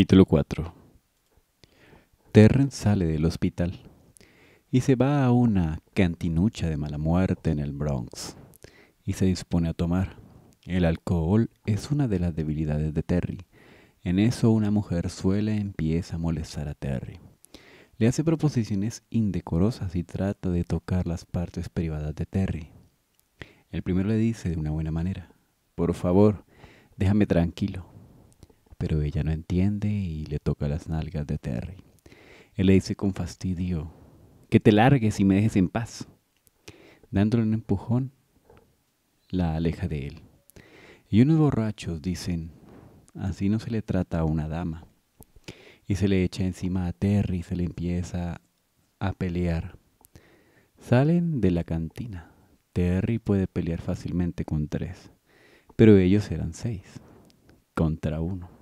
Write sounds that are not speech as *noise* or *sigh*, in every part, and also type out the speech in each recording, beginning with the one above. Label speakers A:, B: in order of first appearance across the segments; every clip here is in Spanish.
A: Capítulo 4 sale del hospital y se va a una cantinucha de mala muerte en el Bronx y se dispone a tomar. El alcohol es una de las debilidades de Terry. En eso una mujer suele empieza a molestar a Terry. Le hace proposiciones indecorosas y trata de tocar las partes privadas de Terry. El primero le dice de una buena manera, por favor, déjame tranquilo pero ella no entiende y le toca las nalgas de Terry. Él le dice con fastidio, que te largues y me dejes en paz. Dándole un empujón, la aleja de él. Y unos borrachos dicen, así no se le trata a una dama. Y se le echa encima a Terry y se le empieza a pelear. Salen de la cantina. Terry puede pelear fácilmente con tres, pero ellos eran seis contra uno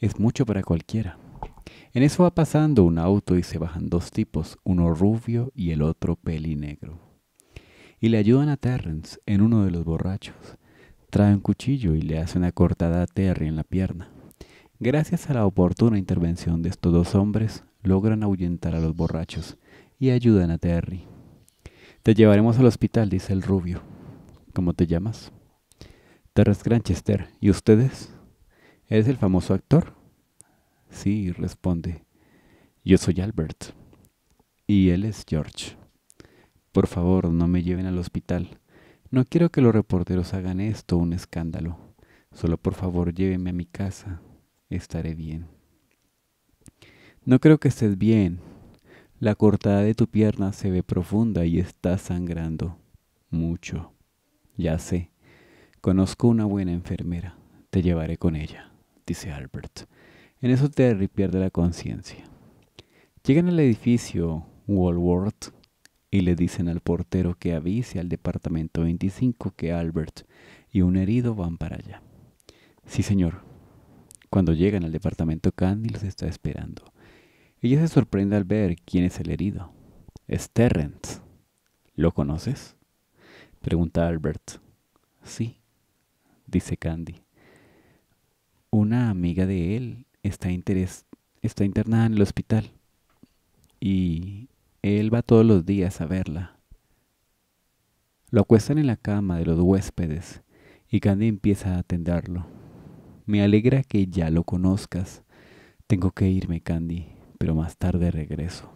A: es mucho para cualquiera. En eso va pasando un auto y se bajan dos tipos, uno rubio y el otro negro. Y le ayudan a Terrence en uno de los borrachos. Trae un cuchillo y le hace una cortada a Terry en la pierna. Gracias a la oportuna intervención de estos dos hombres, logran ahuyentar a los borrachos y ayudan a Terry. Te llevaremos al hospital, dice el rubio. ¿Cómo te llamas? Terrence Granchester. ¿Y ustedes? ¿Eres el famoso actor? Sí, responde. Yo soy Albert. Y él es George. Por favor, no me lleven al hospital. No quiero que los reporteros hagan esto un escándalo. Solo por favor llévenme a mi casa. Estaré bien. No creo que estés bien. La cortada de tu pierna se ve profunda y está sangrando. Mucho. Ya sé. Conozco una buena enfermera. Te llevaré con ella dice Albert. En eso Terry pierde la conciencia. Llegan al edificio Walworth y le dicen al portero que avise al departamento 25 que Albert y un herido van para allá. Sí, señor. Cuando llegan al departamento, Candy los está esperando. Ella se sorprende al ver quién es el herido. Es Terrence. ¿Lo conoces? Pregunta Albert. Sí, dice Candy una amiga de él está, está internada en el hospital y él va todos los días a verla. Lo acuestan en la cama de los huéspedes y Candy empieza a atenderlo. Me alegra que ya lo conozcas. Tengo que irme, Candy, pero más tarde regreso.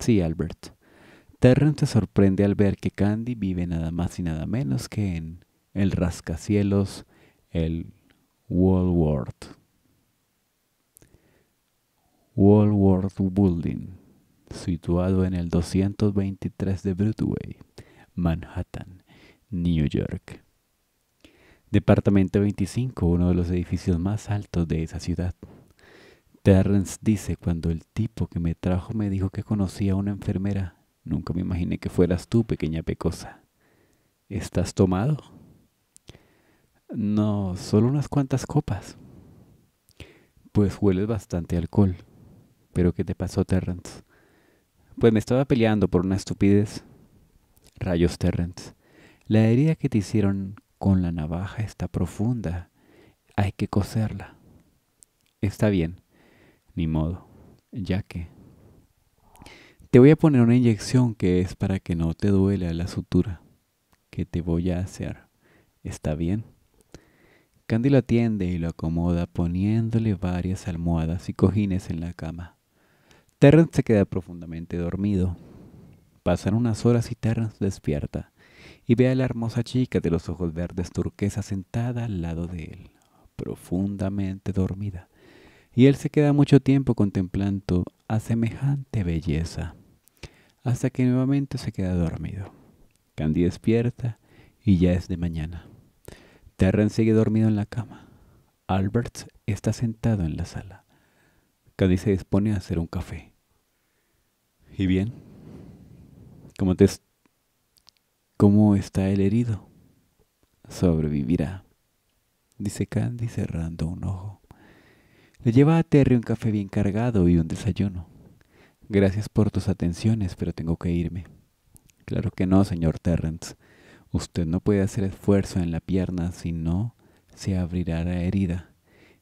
A: Sí, Albert. Terran se sorprende al ver que Candy vive nada más y nada menos que en el rascacielos, el Walworth. Walworth Building, situado en el 223 de Broadway, Manhattan, New York. Departamento 25, uno de los edificios más altos de esa ciudad. Terrence dice, cuando el tipo que me trajo me dijo que conocía a una enfermera, nunca me imaginé que fueras tú, pequeña pecosa. ¿Estás tomado? No, solo unas cuantas copas. Pues hueles bastante alcohol. ¿Pero qué te pasó, Terrence? Pues me estaba peleando por una estupidez. Rayos, Terrence. La herida que te hicieron con la navaja está profunda. Hay que coserla. Está bien. Ni modo. Ya que... Te voy a poner una inyección que es para que no te duela la sutura que te voy a hacer. ¿Está bien? Candy lo atiende y lo acomoda poniéndole varias almohadas y cojines en la cama. Terrence se queda profundamente dormido. Pasan unas horas y Terrence despierta y ve a la hermosa chica de los ojos verdes turquesa sentada al lado de él, profundamente dormida, y él se queda mucho tiempo contemplando a semejante belleza, hasta que nuevamente se queda dormido. Candy despierta y ya es de mañana. Terrence sigue dormido en la cama. Albert está sentado en la sala. Candy se dispone a hacer un café. ¿Y bien? ¿Cómo, te ¿Cómo está el herido? Sobrevivirá, dice Candy cerrando un ojo. Le lleva a Terry un café bien cargado y un desayuno. Gracias por tus atenciones, pero tengo que irme. Claro que no, señor Terrence. Usted no puede hacer esfuerzo en la pierna si no se abrirá la herida.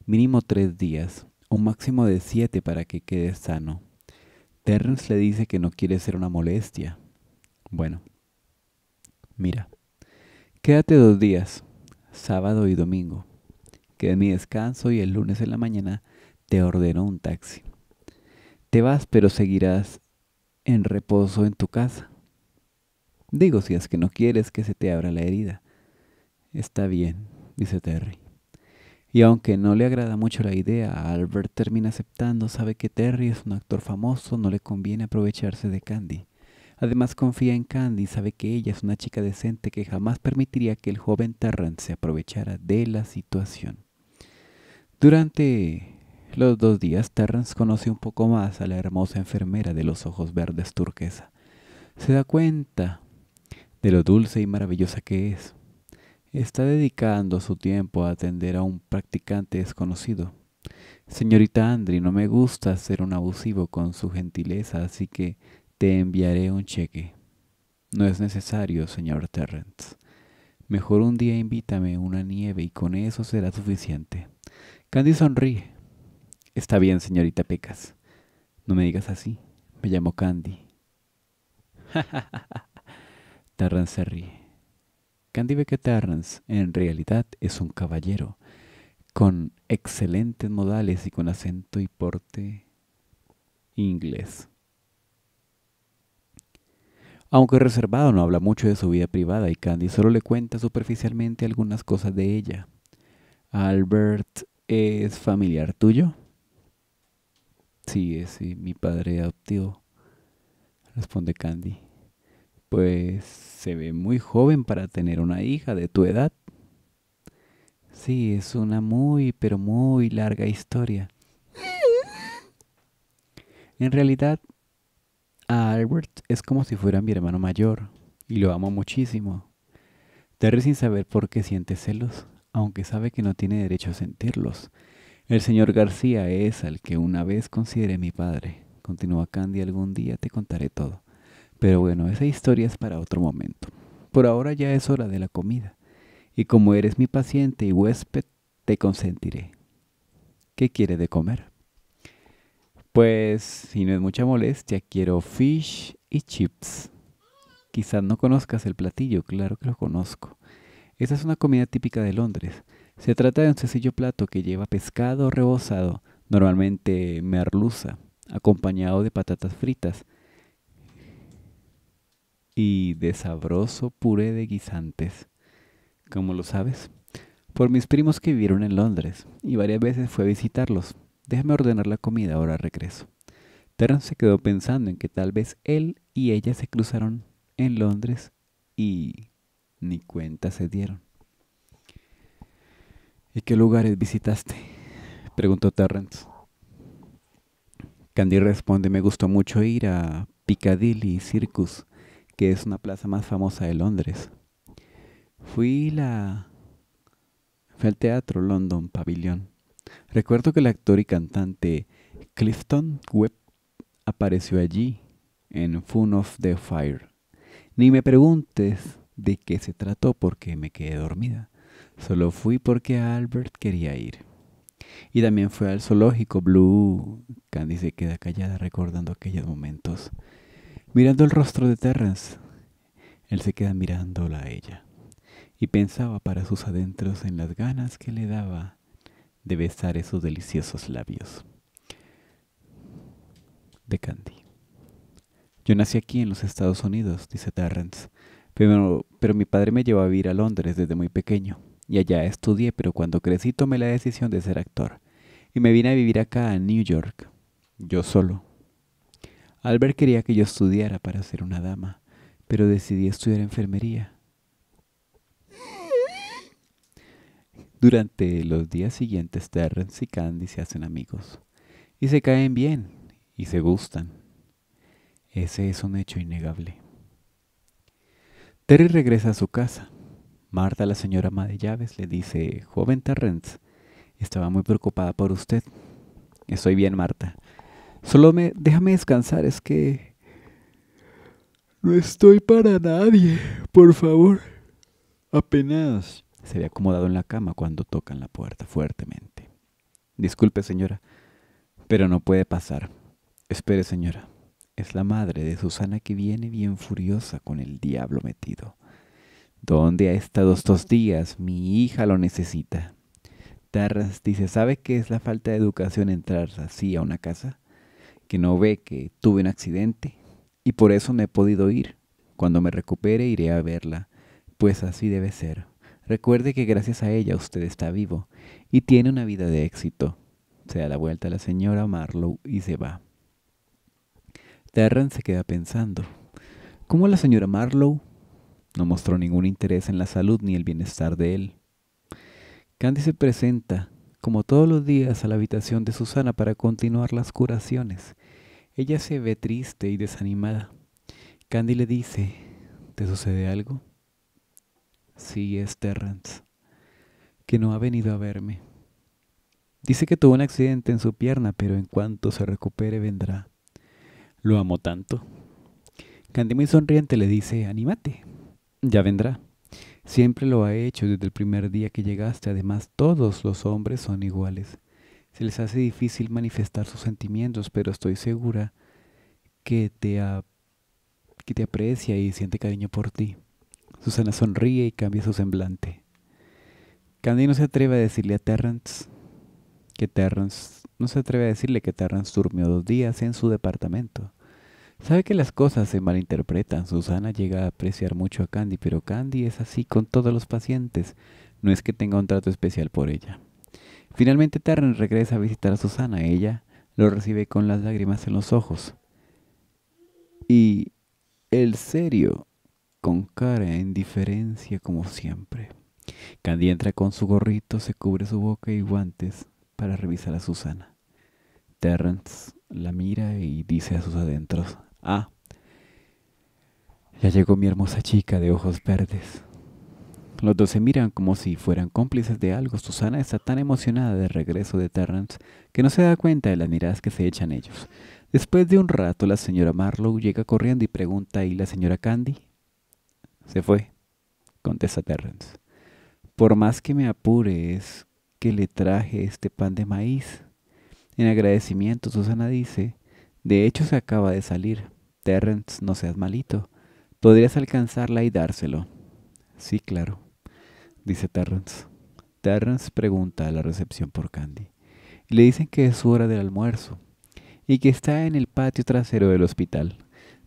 A: Mínimo tres días, un máximo de siete para que quede sano. Terrence le dice que no quiere ser una molestia. Bueno, mira, quédate dos días, sábado y domingo, que mi descanso y el lunes en la mañana te ordeno un taxi. Te vas pero seguirás en reposo en tu casa. Digo, si es que no quieres que se te abra la herida. Está bien, dice Terry. Y aunque no le agrada mucho la idea, Albert termina aceptando, sabe que Terry es un actor famoso, no le conviene aprovecharse de Candy. Además confía en Candy, sabe que ella es una chica decente que jamás permitiría que el joven Terrence se aprovechara de la situación. Durante los dos días, Terrance conoce un poco más a la hermosa enfermera de los ojos verdes turquesa. Se da cuenta de lo dulce y maravillosa que es. Está dedicando su tiempo a atender a un practicante desconocido. Señorita Andri, no me gusta ser un abusivo con su gentileza, así que te enviaré un cheque. No es necesario, señor Terrence. Mejor un día invítame una nieve y con eso será suficiente. Candy sonríe. Está bien, señorita Pecas. No me digas así. Me llamo Candy. *laughs* Terrence ríe. Candy ve que Terrence en realidad es un caballero, con excelentes modales y con acento y porte inglés. Aunque reservado, no habla mucho de su vida privada y Candy solo le cuenta superficialmente algunas cosas de ella. Albert es familiar tuyo. Sí, es sí, mi padre adoptivo, responde Candy pues se ve muy joven para tener una hija de tu edad. Sí, es una muy, pero muy larga historia. En realidad, a Albert es como si fuera mi hermano mayor, y lo amo muchísimo. Terry sin saber por qué siente celos, aunque sabe que no tiene derecho a sentirlos. El señor García es al que una vez consideré mi padre. Continúa Candy, algún día te contaré todo. Pero bueno, esa historia es para otro momento. Por ahora ya es hora de la comida. Y como eres mi paciente y huésped, te consentiré. ¿Qué quiere de comer? Pues, si no es mucha molestia, quiero fish y chips. Quizás no conozcas el platillo, claro que lo conozco. Esta es una comida típica de Londres. Se trata de un sencillo plato que lleva pescado rebozado, normalmente merluza, acompañado de patatas fritas, y de sabroso puré de guisantes. ¿Cómo lo sabes? Por mis primos que vivieron en Londres y varias veces fue a visitarlos. Déjame ordenar la comida, ahora regreso. Terrence se quedó pensando en que tal vez él y ella se cruzaron en Londres y ni cuenta se dieron. ¿Y qué lugares visitaste? preguntó Terrence. Candy responde, me gustó mucho ir a Piccadilly Circus que es una plaza más famosa de Londres. Fui la al teatro London Pavilion. Recuerdo que el actor y cantante Clifton Webb apareció allí en Fun of the Fire. Ni me preguntes de qué se trató porque me quedé dormida. Solo fui porque Albert quería ir. Y también fue al zoológico Blue. Candy se queda callada recordando aquellos momentos. Mirando el rostro de Terrence, él se queda mirándola a ella y pensaba para sus adentros en las ganas que le daba de besar esos deliciosos labios de Candy. Yo nací aquí en los Estados Unidos, dice Terrence, pero, pero mi padre me llevó a vivir a Londres desde muy pequeño y allá estudié, pero cuando crecí tomé la decisión de ser actor y me vine a vivir acá a New York, yo solo, Albert quería que yo estudiara para ser una dama, pero decidí estudiar enfermería. Durante los días siguientes, Terrence y Candy se hacen amigos y se caen bien y se gustan. Ese es un hecho innegable. Terry regresa a su casa. Marta, la señora ama de llaves, le dice, joven Terrence, estaba muy preocupada por usted. Estoy bien, Marta. Solo me, déjame descansar, es que... No estoy para nadie, por favor. Apenas. Se ve acomodado en la cama cuando tocan la puerta fuertemente. Disculpe, señora, pero no puede pasar. Espere, señora. Es la madre de Susana que viene bien furiosa con el diablo metido. ¿Dónde ha estado estos días? Mi hija lo necesita. Tarras dice, ¿sabe qué es la falta de educación entrar así a una casa? que no ve que tuve un accidente y por eso no he podido ir. Cuando me recupere iré a verla, pues así debe ser. Recuerde que gracias a ella usted está vivo y tiene una vida de éxito. Se da la vuelta a la señora Marlowe y se va. Terran se queda pensando. ¿Cómo la señora Marlowe? No mostró ningún interés en la salud ni el bienestar de él. Candy se presenta, como todos los días, a la habitación de Susana para continuar las curaciones. Ella se ve triste y desanimada. Candy le dice, ¿te sucede algo? Sí, es Terrance, que no ha venido a verme. Dice que tuvo un accidente en su pierna, pero en cuanto se recupere vendrá. Lo amo tanto. Candy muy sonriente le dice, anímate, ya vendrá. Siempre lo ha hecho desde el primer día que llegaste, además todos los hombres son iguales. Se les hace difícil manifestar sus sentimientos, pero estoy segura que te, que te aprecia y siente cariño por ti. Susana sonríe y cambia su semblante. Candy no se atreve a decirle a Terrence que terrance no se atreve a decirle que Terrence durmió dos días en su departamento. Sabe que las cosas se malinterpretan. Susana llega a apreciar mucho a Candy, pero Candy es así con todos los pacientes. No es que tenga un trato especial por ella. Finalmente Terrence regresa a visitar a Susana. Ella lo recibe con las lágrimas en los ojos. Y el serio con cara indiferencia como siempre. Candy entra con su gorrito, se cubre su boca y guantes para revisar a Susana. Terrence la mira y dice a sus adentros, ah, ya llegó mi hermosa chica de ojos verdes. Los dos se miran como si fueran cómplices de algo. Susana está tan emocionada del regreso de Terrence que no se da cuenta de las miradas que se echan ellos. Después de un rato, la señora Marlowe llega corriendo y pregunta, ¿y la señora Candy? Se fue, contesta Terrence. Por más que me apure es que le traje este pan de maíz. En agradecimiento, Susana dice, de hecho se acaba de salir. Terrence, no seas malito. Podrías alcanzarla y dárselo. Sí, claro dice Terrence. Terrence pregunta a la recepción por Candy. Y le dicen que es su hora del almuerzo y que está en el patio trasero del hospital.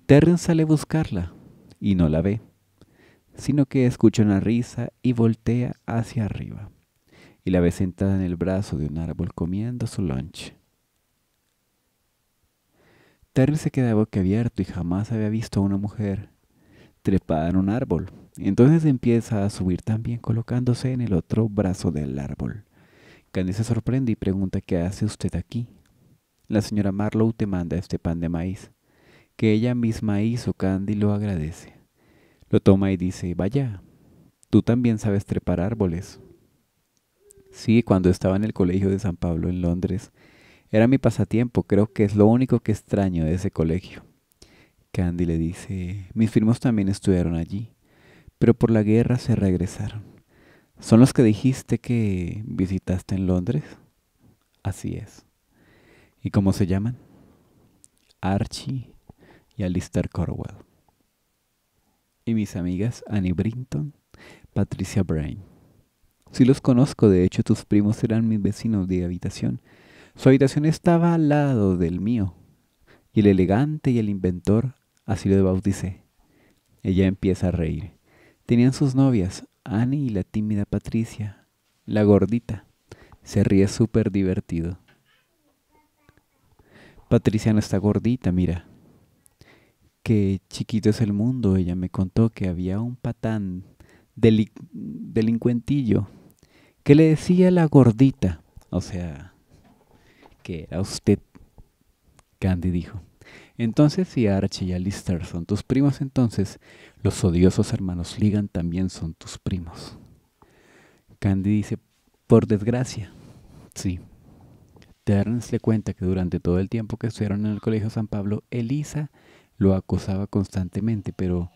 A: Terrence sale a buscarla y no la ve, sino que escucha una risa y voltea hacia arriba. Y la ve sentada en el brazo de un árbol comiendo su lunch. Terrence se queda abierto y jamás había visto a una mujer trepada en un árbol. Entonces empieza a subir también colocándose en el otro brazo del árbol. Candy se sorprende y pregunta qué hace usted aquí. La señora Marlowe te manda este pan de maíz, que ella misma hizo. Candy lo agradece. Lo toma y dice, vaya, tú también sabes trepar árboles. Sí, cuando estaba en el colegio de San Pablo en Londres, era mi pasatiempo, creo que es lo único que extraño de ese colegio. Candy le dice, mis primos también estuvieron allí, pero por la guerra se regresaron. ¿Son los que dijiste que visitaste en Londres? Así es. ¿Y cómo se llaman? Archie y Alistair Corwell. Y mis amigas Annie Brinton, Patricia Brain. Sí los conozco, de hecho tus primos eran mis vecinos de habitación. Su habitación estaba al lado del mío, y el elegante y el inventor Así lo bauticé. Ella empieza a reír. Tenían sus novias, Annie y la tímida Patricia, la gordita. Se ríe súper divertido. Patricia no está gordita, mira. Qué chiquito es el mundo. Ella me contó que había un patán delincuentillo que le decía la gordita. O sea, que era usted, Candy dijo. Entonces si Archie y Alistair son tus primos, entonces los odiosos hermanos Ligan también son tus primos. Candy dice, por desgracia, sí. Terrence le cuenta que durante todo el tiempo que estuvieron en el Colegio San Pablo, Elisa lo acosaba constantemente, pero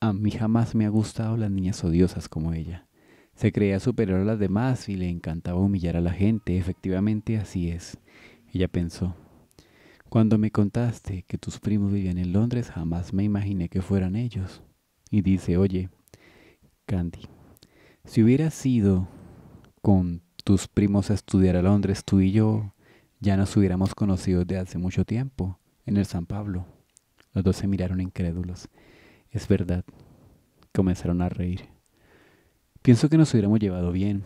A: a mí jamás me ha gustado las niñas odiosas como ella. Se creía superior a las demás y le encantaba humillar a la gente. Efectivamente, así es. Ella pensó, cuando me contaste que tus primos vivían en Londres, jamás me imaginé que fueran ellos. Y dice, oye, Candy, si hubieras sido con tus primos a estudiar a Londres, tú y yo ya nos hubiéramos conocido de hace mucho tiempo, en el San Pablo. Los dos se miraron incrédulos. Es verdad. Comenzaron a reír. Pienso que nos hubiéramos llevado bien.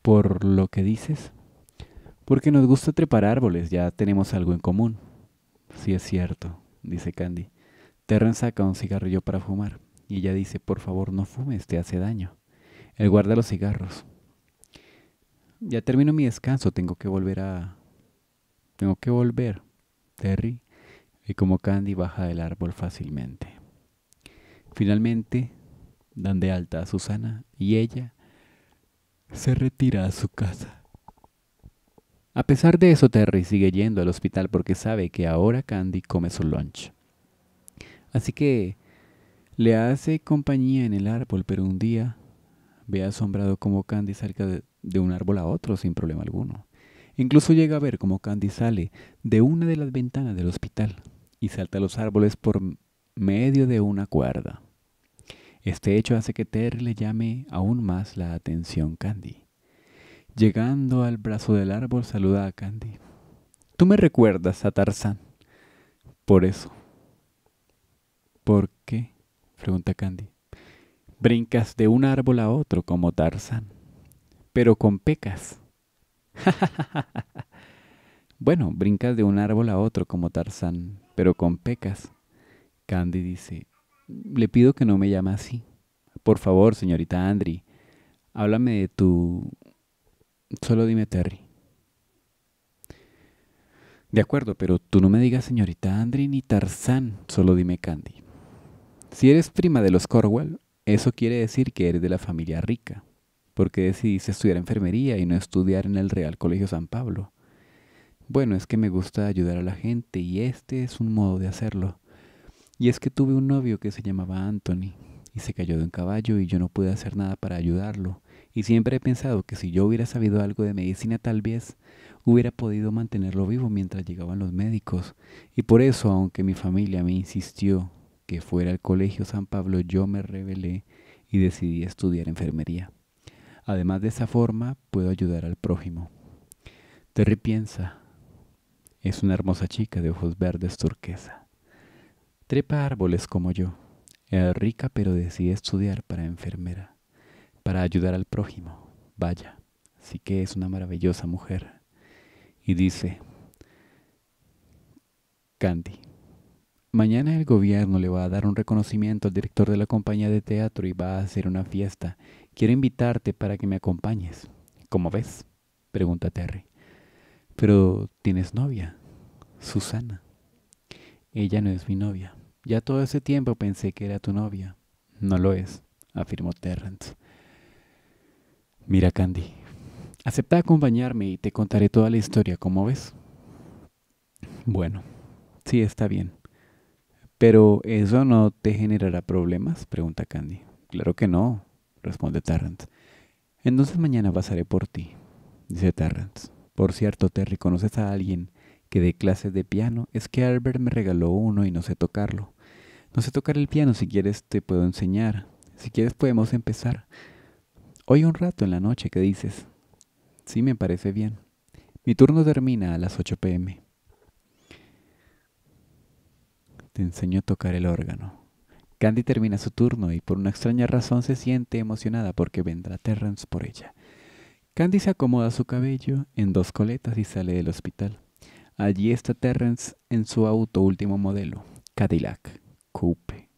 A: Por lo que dices, porque nos gusta trepar árboles, ya tenemos algo en común. Sí es cierto, dice Candy. Terren saca un cigarrillo para fumar y ella dice, por favor no fumes, te hace daño. Él guarda los cigarros. Ya termino mi descanso, tengo que volver a... Tengo que volver, Terry. Y como Candy baja del árbol fácilmente. Finalmente, dan de alta a Susana y ella se retira a su casa. A pesar de eso, Terry sigue yendo al hospital porque sabe que ahora Candy come su lunch. Así que le hace compañía en el árbol, pero un día ve asombrado como Candy salga de, de un árbol a otro sin problema alguno. Incluso llega a ver cómo Candy sale de una de las ventanas del hospital y salta a los árboles por medio de una cuerda. Este hecho hace que Terry le llame aún más la atención Candy. Llegando al brazo del árbol, saluda a Candy. Tú me recuerdas a Tarzán. Por eso. ¿Por qué? pregunta Candy. Brincas de un árbol a otro como Tarzán, pero con pecas. *laughs* bueno, brincas de un árbol a otro como Tarzán, pero con pecas. Candy dice, le pido que no me llame así. Por favor, señorita Andri, háblame de tu Solo dime, Terry. De acuerdo, pero tú no me digas señorita Andri ni Tarzán, solo dime Candy. Si eres prima de los Corwell, eso quiere decir que eres de la familia rica, porque decidiste estudiar enfermería y no estudiar en el Real Colegio San Pablo. Bueno, es que me gusta ayudar a la gente y este es un modo de hacerlo. Y es que tuve un novio que se llamaba Anthony y se cayó de un caballo y yo no pude hacer nada para ayudarlo. Y siempre he pensado que si yo hubiera sabido algo de medicina tal vez hubiera podido mantenerlo vivo mientras llegaban los médicos. Y por eso, aunque mi familia me insistió que fuera al Colegio San Pablo, yo me rebelé y decidí estudiar enfermería. Además de esa forma, puedo ayudar al prójimo. Terry piensa. Es una hermosa chica de ojos verdes turquesa. Trepa árboles como yo. Era rica pero decidí estudiar para enfermera para ayudar al prójimo. Vaya, sí que es una maravillosa mujer. Y dice, Candy, mañana el gobierno le va a dar un reconocimiento al director de la compañía de teatro y va a hacer una fiesta. Quiero invitarte para que me acompañes. ¿Cómo ves? pregunta Terry. Pero tienes novia, Susana. Ella no es mi novia. Ya todo ese tiempo pensé que era tu novia. No lo es, afirmó Terrence. Mira, Candy, acepta acompañarme y te contaré toda la historia, ¿cómo ves? Bueno, sí, está bien. Pero ¿eso no te generará problemas? pregunta Candy. Claro que no, responde Tarrant. Entonces mañana pasaré por ti, dice Tarrant. Por cierto, ¿te reconoces a alguien que dé clases de piano? Es que Albert me regaló uno y no sé tocarlo. No sé tocar el piano, si quieres te puedo enseñar. Si quieres podemos empezar. Hoy un rato en la noche, ¿qué dices? Sí, me parece bien. Mi turno termina a las 8 pm. Te enseño a tocar el órgano. Candy termina su turno y por una extraña razón se siente emocionada porque vendrá Terrence por ella. Candy se acomoda su cabello en dos coletas y sale del hospital. Allí está Terrence en su auto último modelo, Cadillac Coupe.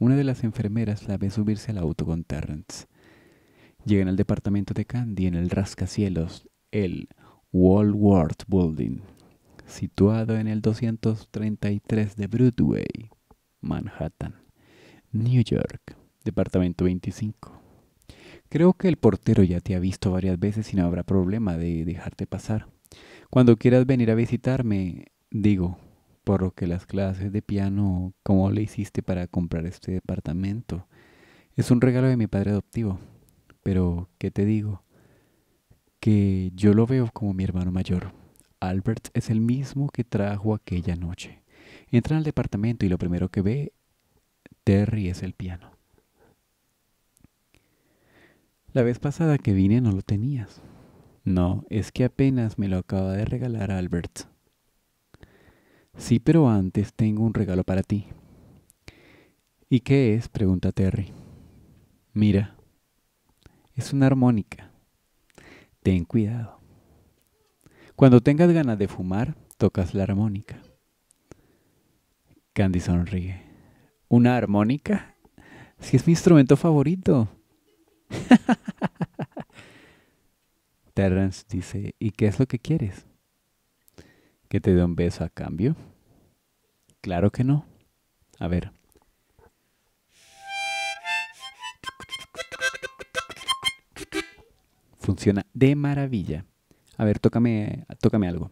A: Una de las enfermeras la ve subirse al auto con Terrence en al departamento de Candy en el rascacielos, el Walworth Building, situado en el 233 de Broadway, Manhattan, New York, departamento 25. Creo que el portero ya te ha visto varias veces y no habrá problema de dejarte pasar. Cuando quieras venir a visitarme, digo, por lo que las clases de piano, como le hiciste para comprar este departamento? Es un regalo de mi padre adoptivo pero ¿qué te digo? Que yo lo veo como mi hermano mayor. Albert es el mismo que trajo aquella noche. Entra al departamento y lo primero que ve Terry es el piano. La vez pasada que vine no lo tenías. No, es que apenas me lo acaba de regalar Albert. Sí, pero antes tengo un regalo para ti. ¿Y qué es? pregunta Terry. Mira, es una armónica. Ten cuidado. Cuando tengas ganas de fumar, tocas la armónica. Candy sonríe. ¿Una armónica? Si es mi instrumento favorito. *laughs* Terrence dice, ¿y qué es lo que quieres? ¿Que te dé un beso a cambio? Claro que no. A ver, Funciona de maravilla. A ver, tócame, tócame algo.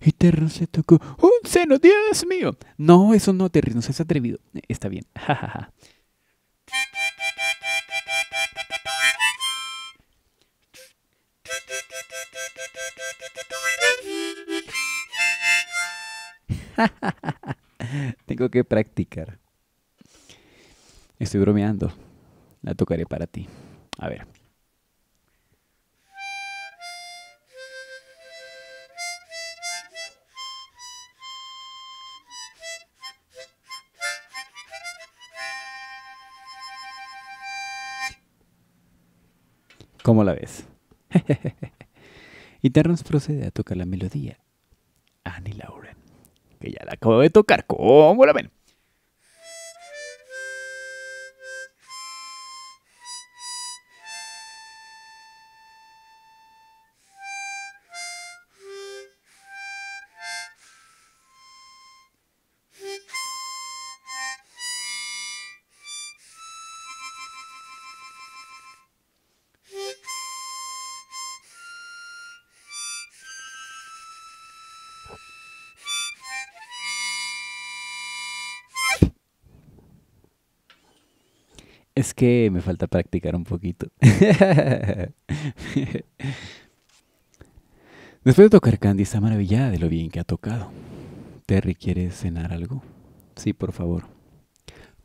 A: Y Terrence se tocó un seno, Dios mío. No, eso no, Terry, no seas atrevido. Está bien, jajaja. *laughs* *laughs* Tengo que practicar. Estoy bromeando. La tocaré para ti. A ver. ¿Cómo la ves? *laughs* y Terrence procede a tocar la melodía Annie Lauren, que ya la acabo de tocar. ¿Cómo la ven? que me falta practicar un poquito. *laughs* Después de tocar Candy está maravillada de lo bien que ha tocado. Terry quiere cenar algo. Sí, por favor.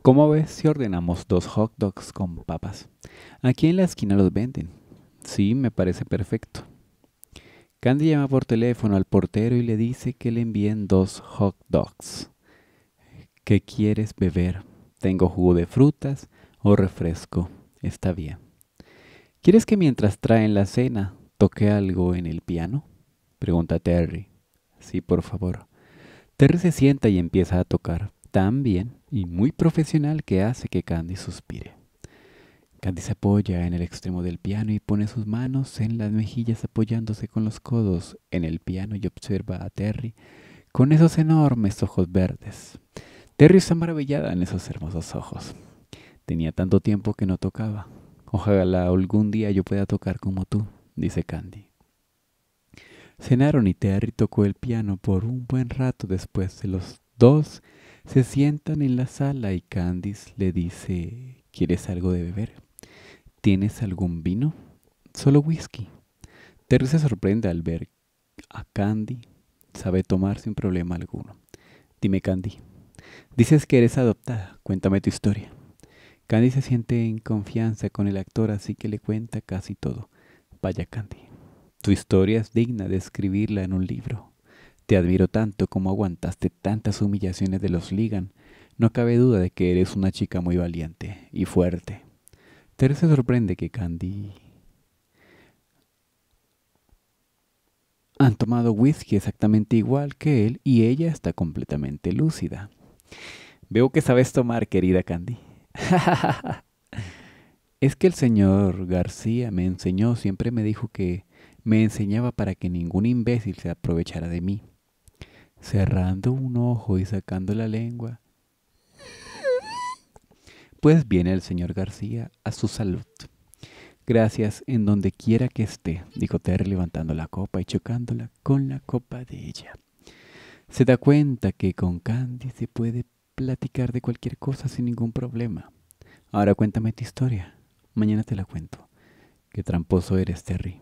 A: ¿Cómo ves si ordenamos dos hot dogs con papas? Aquí en la esquina los venden. Sí, me parece perfecto. Candy llama por teléfono al portero y le dice que le envíen dos hot dogs. ¿Qué quieres beber? Tengo jugo de frutas, o refresco. Está bien. ¿Quieres que mientras traen la cena toque algo en el piano? Pregunta Terry. Sí, por favor. Terry se sienta y empieza a tocar tan bien y muy profesional que hace que Candy suspire. Candy se apoya en el extremo del piano y pone sus manos en las mejillas apoyándose con los codos en el piano y observa a Terry con esos enormes ojos verdes. Terry está maravillada en esos hermosos ojos. Tenía tanto tiempo que no tocaba. Ojalá algún día yo pueda tocar como tú, dice Candy. Cenaron y Terry tocó el piano por un buen rato después de los dos. Se sientan en la sala y Candice le dice, ¿quieres algo de beber? ¿Tienes algún vino? Solo whisky. Terry se sorprende al ver a Candy. Sabe tomar sin problema alguno. Dime, Candy. Dices que eres adoptada. Cuéntame tu historia. Candy se siente en confianza con el actor, así que le cuenta casi todo. Vaya Candy, tu historia es digna de escribirla en un libro. Te admiro tanto como aguantaste tantas humillaciones de los Ligan. No cabe duda de que eres una chica muy valiente y fuerte. Teresa se sorprende que Candy... Han tomado whisky exactamente igual que él y ella está completamente lúcida. Veo que sabes tomar, querida Candy. *laughs* es que el señor García me enseñó, siempre me dijo que me enseñaba para que ningún imbécil se aprovechara de mí. Cerrando un ojo y sacando la lengua. Pues viene el señor García a su salud. Gracias en donde quiera que esté, dijo Terry levantando la copa y chocándola con la copa de ella. Se da cuenta que con Candy se puede platicar de cualquier cosa sin ningún problema. Ahora cuéntame tu historia. Mañana te la cuento. Qué tramposo eres, Terry.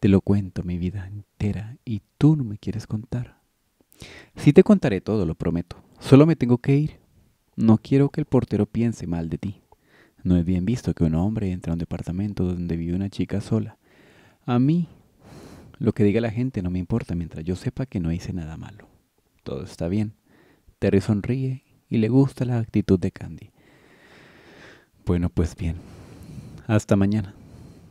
A: Te lo cuento mi vida entera y tú no me quieres contar. Sí te contaré todo, lo prometo. Solo me tengo que ir. No quiero que el portero piense mal de ti. No es bien visto que un hombre entre a un departamento donde vive una chica sola. A mí, lo que diga la gente no me importa mientras yo sepa que no hice nada malo. Todo está bien. Terry sonríe y le gusta la actitud de Candy. Bueno, pues bien. Hasta mañana.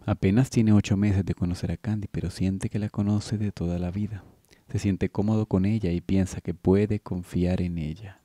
A: Apenas tiene ocho meses de conocer a Candy, pero siente que la conoce de toda la vida. Se siente cómodo con ella y piensa que puede confiar en ella.